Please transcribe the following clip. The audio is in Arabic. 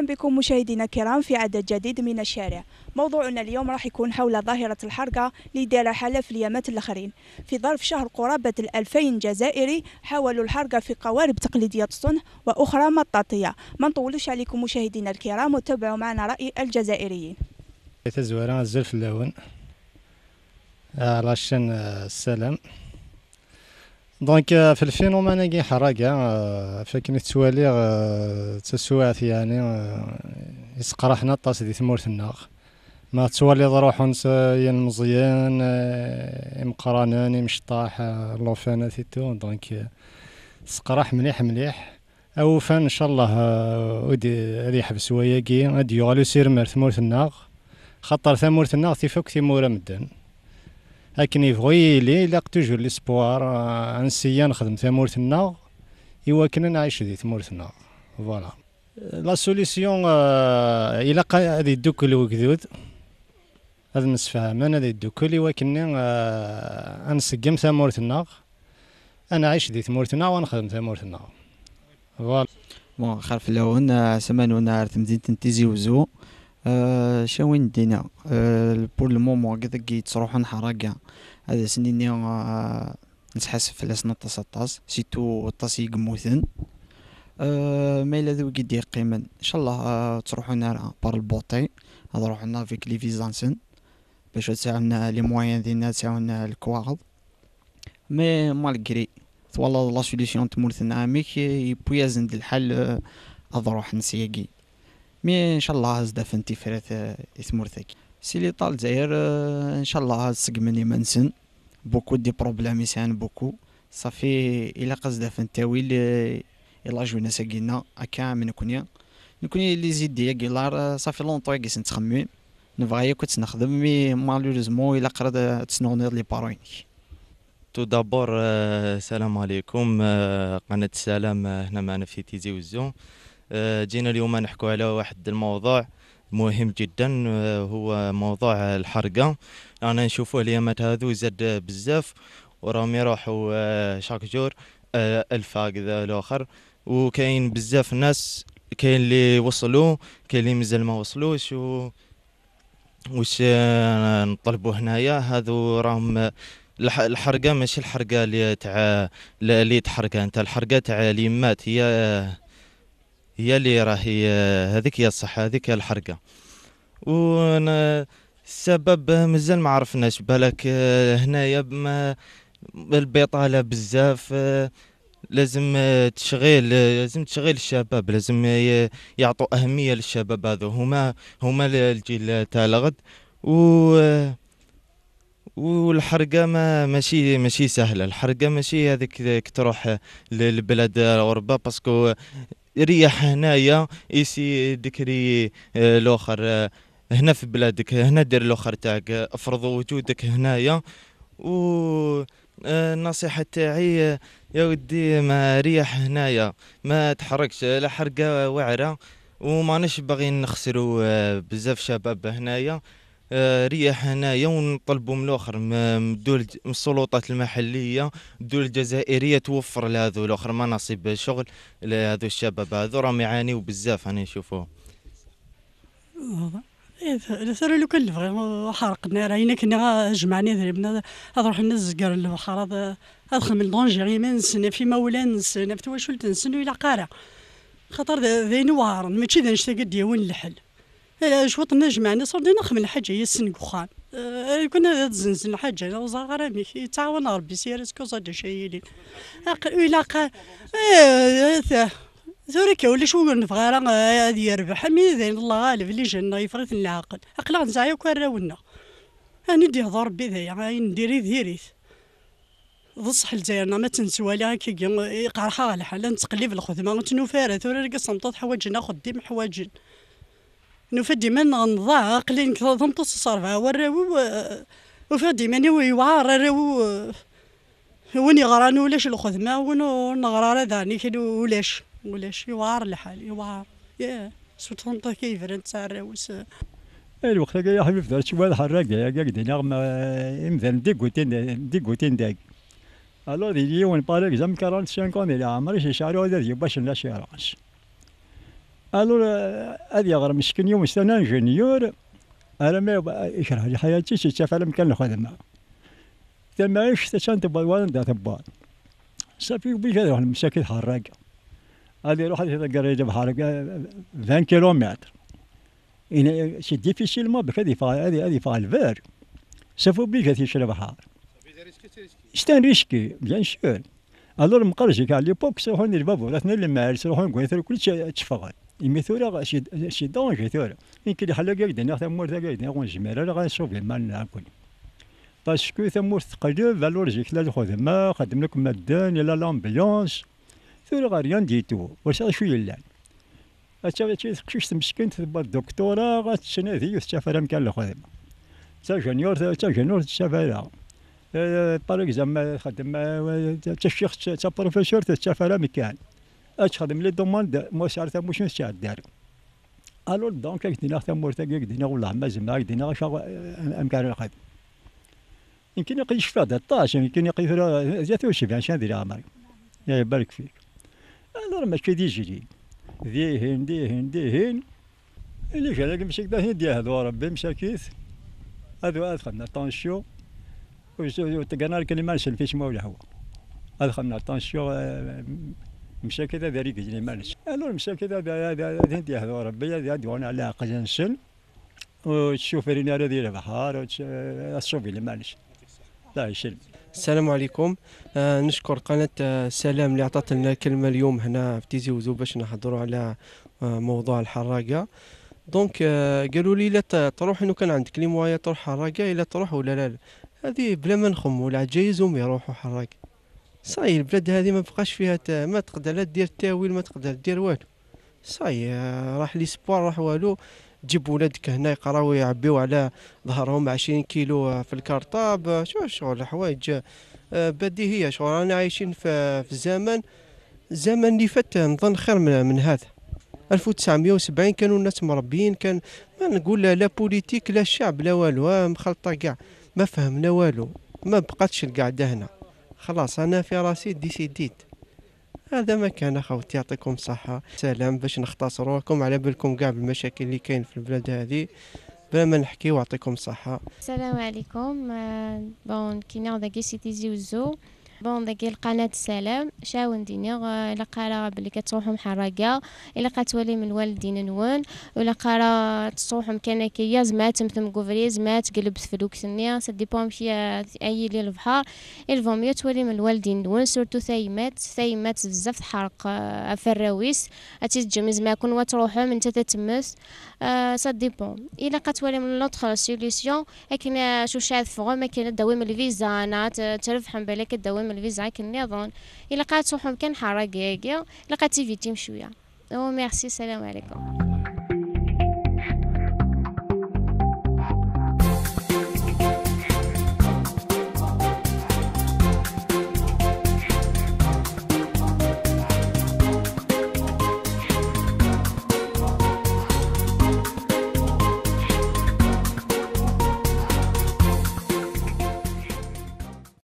اهلا بكم مشاهدينا الكرام في عدد جديد من الشارع موضوعنا اليوم راح يكون حول ظاهره الحرقه حالة في اليامات الاخرين في ظرف شهر قرابه الألفين جزائري حاولوا الحرقه في قوارب تقليديه الصنع واخرى مطاطيه ما نطولوش عليكم مشاهدينا الكرام وتابعوا معنا راي الجزائريين تزوران الزلف اللون آه، على آه، السلام دونك آه، في الفينومان كي حراك آه، كاع فاكن تسوات آه، يعني يسقرحنا طاس دي ثمور ثمورتنا ما توالي روحون يا مزيان مقرانان مشطاح لوفان سيتو دونك سقراح مليح مليح او فان ان شاء الله ودي هذه يحبس كي غادي يغلو سير ثمور ثمورتنا خاطر ثمور ثمورتنا تيفك ثمورة مدن أكن يبغي لي إلا توجور ليسبوار آه، أنسيا نخدم تمورتنا إواكن نعيش دي تمورتنا فوالا لا سوليسيون آه، الى قا هذه الدكل وكذود هذا نسفهمان هذه الدكل إواكن آه، أنسقم تمورتنا أنا عايش دي تمورتنا ونخدم تمورتنا فوالا بون خلف لون سمانونا تمدينة تيزي وزو أه شاوين دينا أه بور المومو كذا كي تروح نحرا كاع هذا سنيني نسحس آه، نتحاسب لسنة طاس طاس سيتو طاس قموثن آه، ما الا ذو كي يقيمن ان شاء الله آه، تروحو نار بار البوطي هذا روحو نار فيك لي فيزانسن باش تساعدنا لي موان ديالنا تساعدنا الكواغض مي مالغري توالا لا سوليسيون تمورثنا ميك يبويازن الحل هاد روح نسياكي مي ان شاء الله هز دفنتي فرات سي سيلي طال زاير آه، ان شاء الله هز سقمني منسن بوكو دي بروبلام يسان بوكو صافي الا قصد فنتاويل آه، الا جونا ساقينا اكا من كنيا نكوني لي زيد ديا كيلار آه، صافي لونطوي كيس نتخمم نبغي كنت نخدم مي مالوريزمون الا قرا تسنونير لي باروينك تو دابور السلام عليكم قناه السلام هنا معنا في تيزي وزون آه، جينا اليوم نحكوا على واحد الموضوع مهم جدا آه، هو موضوع الحرقه انا نشوفو اليامات هذو زاد بزاف وراهم يروحوا آه، شاك جور الف هكذا الاخر وكاين بزاف ناس كاين اللي وصلوا كاين اللي مازال ما وصلوش و واش نطلبوا هنايا هذو راهم الحرقه ماشي الحرقه اللي تاع اللي تحرقها انت الحرقه تاع اليمات هي هي اللي راهي آه، هذيك هي الصحة هذيك هي الحرقة و السبب آه، مازال ما عرفناش بالك آه، هنايا البطالة بزاف لازم تشغيل لازم تشغيل الشباب لازم يعطوا أهمية للشباب هذو هما هما الجيل تاع الغد و والحرقه ما ماشي ماشي سهله الحرقه ماشي هذيك تروح للبلاد الغربه باسكو ريح هنايا ايسي ذكري الاخر آه، آه، هنا في بلادك هنا دير الاخر تاعك افرض وجودك هنايا و آه، النصيحة تاعي يا ودي ما ريح هنايا ما تحركش لا حرقة واعرة وما نش بغي نخسروا بزاف شباب هنايا آه، رياح هنايا نطلبوا من الاخر من السلطات المحليه الدول الجزائريه توفر لهذو الاخر مناصب شغل لهذو الشباب هذو راهم يعانيو بزاف انا نشوفوه سر لو كان فريمون حرقنا هنا كنا جمعنا ذربنا اروح نزقر البحر ادخل من دونجيري ما نسنا في مولان نسنا في تواشلت نسنا الى قارع خاطر ذي نوار ماشي ذا نشتا قد يون الحل نجمع نجمعني دينا خمن حاجة هي قخان كنا نزنزن حاجة وزغر ميك يتعاون ربي سير كوزا دي شايلين أقل إلا قا آه، ذوريك ولا شو نبغى راه هادي يربح مي الله غالب اللي جنة يفرط العقل أقلا نزعيا كراونا أنا دي هضر ربي يعني نديري ذيريت ضصح لزايرنا ما تنسوالي هاك يقرحها الحال في الخدمه نتنوفارا ثورا رقص حوايج ناخذ ديم حوايج نفدي من نضاق لين كثرهم تصرفها وراو وفدي من يوعر راو وني غران ولاش الخدمة نغرى ذاني كيلو ولاش ولاش يوعر الحال يوعر يا سوتهم كيف رنت اي الوقت يا حبيب شي واحد حراك يا دينا نغم مثلا ديكوتين ديكوتين داك الو دي يون بار جام 45 ans لا عمري شي شهر ولا باش لا شي راش الو هذه غير مسكين يوم انا انجينيور انا ما يشرح لي حياتي شي شاف على مكان الخدمه تما ايش تشانت بالوان وانا دا تبا صافي بيجا واحد المساكين حراق هذه روح هذا قريب بحرق 20 كيلومتر إن سي ديفيسيل ما بك هذه فا هذه هذه فا الفير صافي بيش تشرب حار ستان ريسكي بيان سور الور مقرشي كاع ليبوك سيروحون للبابور اثنين المعارس يروحون كل كلشي تشفغل إمي ثورة شي دونجي شي ثورة إن كي حلا قاعد أنا ثمور ذا قاعد أنا جمال راه غنشوف ما ناكل باسكو ثمور تقلب فالورجيك لا تخذ ما خدم لكم مادان لا لامبيونس ثورة غاريان تو واش شو يلان أتا كيش مسكين تبا الدكتورة غاتشناذي وتسافر مكان الخدمة تا جونيور تا جونيور تسافر باغ اكزام خدم تا شيخ تا بروفيسور تسافر مكان اشهر ملي ضمان ما سعرتها مش نسعر دار الو دونك كدينا تمورتا كدينا والله ما زعما كدينا ام امكان القيد يمكن يقيش في هذا الطاش يمكن يقيش في زيت وشبع عشان ندير عمري الله يبارك فيك انا راه ماشي دي دي هين دي هين اللي كان كدا هين هندي هذو ربي مشاكيث هذو ادخلنا طنشيو وتقنا الكلمه نشل فيش مولا هو ادخلنا طونشيو آه، مشى كذا ذريك جلي مالش الو مشى كذا ذي هذا ربي هذا وانا على عقل نسل وتشوفرين على ذي البحر الصوفي اللي مالش لا يشل السلام عليكم آه نشكر قناة آه، سلام اللي عطات لنا كلمة اليوم هنا في تيزي وزو باش نحضروا على آه موضوع الحراقة دونك آه قالوا لي لا تروح انه كان عندك لي موايا تروح حراقة الا تروح ولا لا هذه بلا ما نخمو لا جايزهم يروحوا حراقة صاي البلاد هذه ما بقاش فيها تا ما تقدر لا دير تاويل ما تقدر دير والو صاي آه، راح لي سبور راح والو تجيب ولادك هنا يقراو يعبيو على ظهرهم عشرين كيلو آه، في الكرطاب آه، شو شغل الحوايج بديهيه شغل رانا عايشين في, في زمن الزمن اللي فات نظن خير من, من هذا 1970 كانوا الناس مربيين كان ما نقول لا بوليتيك لا شعب لا والو مخلطه كاع ما فهمنا والو ما بقاتش القعده هنا خلاص انا في راسي ديسيديت هذا ما كان اخوتي يعطيكم الصحة سلام باش نختصروكم على بالكم كاع بالمشاكل اللي كاين في البلاد هذه بلا ما نحكي واعطيكم الصحة السلام عليكم آه، بون كي نعود كي سيتيزي وزو بون ذاك القناة السلام شاون دينيغ الا قرا بلي كتروحو محرقة الا قتولي من الوالدين نون ولا قرا تصوحهم كان كيا زمات تمثم كوفري زمات قلبت في دوك سنيا سا ديبون شي اي لي البحر الفو ميو تولي من الوالدين نون سورتو ثايمات ثايمات بزاف تحرق آه، فراويس اتيتجمي زماكن وتروحو آه، من تتمس سا سديبون الا قتولي من لوطخ سوليسيون اكن شاد فغو ما كاين دوام الفيزا انا تربحهم بالك دوام من الفيزا كي كنظن الا قاتو حكم كان هكا الا قاتيفيتيم شويه او ميرسي السلام عليكم